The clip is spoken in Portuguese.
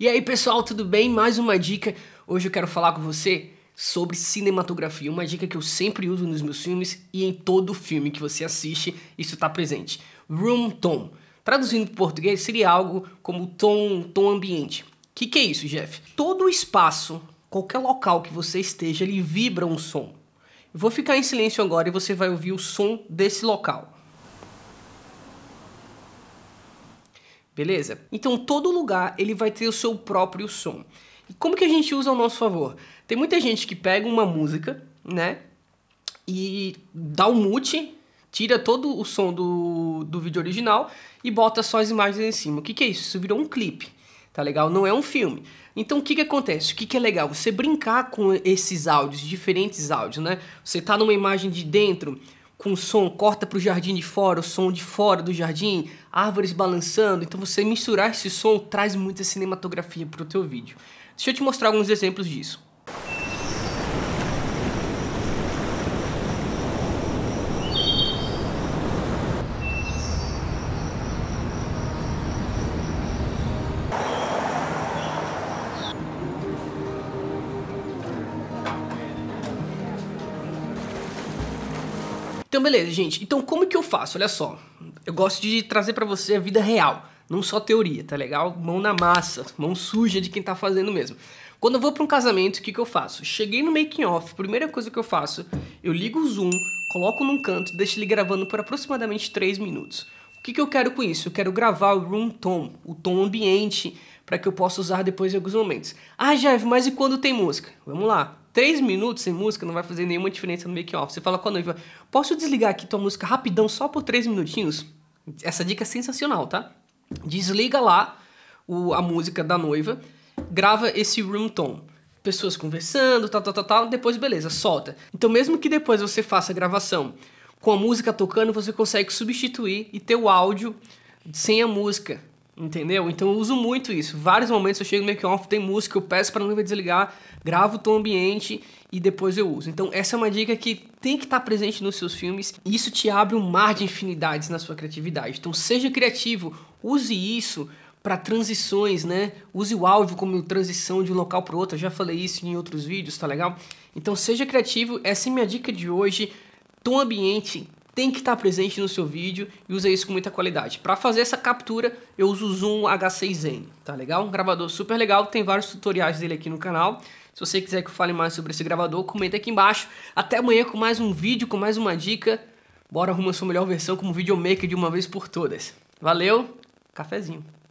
E aí pessoal, tudo bem? Mais uma dica. Hoje eu quero falar com você sobre cinematografia, uma dica que eu sempre uso nos meus filmes e em todo filme que você assiste, isso está presente. Room tone. Traduzindo para português, seria algo como tom, tom ambiente. O que, que é isso, Jeff? Todo espaço, qualquer local que você esteja, ele vibra um som. Eu vou ficar em silêncio agora e você vai ouvir o som desse local. beleza? Então todo lugar ele vai ter o seu próprio som. E como que a gente usa ao nosso favor? Tem muita gente que pega uma música, né? E dá um mute, tira todo o som do, do vídeo original e bota só as imagens em cima. O que, que é isso? Isso virou um clipe, tá legal? Não é um filme. Então o que, que acontece? O que, que é legal? Você brincar com esses áudios, diferentes áudios, né? Você tá numa imagem de dentro, com som, corta para o jardim de fora, o som de fora do jardim, árvores balançando. Então você misturar esse som traz muita cinematografia para o teu vídeo. Deixa eu te mostrar alguns exemplos disso. Então, beleza, gente. Então, como que eu faço? Olha só. Eu gosto de trazer para você a vida real, não só teoria, tá legal? Mão na massa, mão suja de quem tá fazendo mesmo. Quando eu vou para um casamento, o que, que eu faço? Cheguei no making off, primeira coisa que eu faço, eu ligo o zoom, coloco num canto, deixo ele gravando por aproximadamente 3 minutos. O que, que eu quero com isso? Eu quero gravar o room tone, o tom ambiente, para que eu possa usar depois em alguns momentos. Ah, Jeff, mas e quando tem música? Vamos lá. Três minutos sem música não vai fazer nenhuma diferença no make-off. Você fala com a noiva, posso desligar aqui tua música rapidão só por três minutinhos? Essa dica é sensacional, tá? Desliga lá o, a música da noiva, grava esse room tone pessoas conversando, tal, tal, tal, tal, depois beleza, solta. Então mesmo que depois você faça a gravação com a música tocando, você consegue substituir e ter o áudio sem a música. Entendeu? Então eu uso muito isso. Vários momentos eu chego no make-off, tem música, eu peço para não desligar, gravo o tom ambiente e depois eu uso. Então essa é uma dica que tem que estar tá presente nos seus filmes e isso te abre um mar de infinidades na sua criatividade. Então seja criativo, use isso para transições, né? Use o áudio como transição de um local para outro. Eu já falei isso em outros vídeos, tá legal? Então seja criativo, essa é minha dica de hoje. Tom ambiente, tem que estar presente no seu vídeo e usa isso com muita qualidade. Para fazer essa captura, eu uso o Zoom H6n, tá legal? Um gravador super legal, tem vários tutoriais dele aqui no canal. Se você quiser que eu fale mais sobre esse gravador, comenta aqui embaixo. Até amanhã com mais um vídeo, com mais uma dica. Bora arrumar sua melhor versão como videomaker de uma vez por todas. Valeu, cafezinho.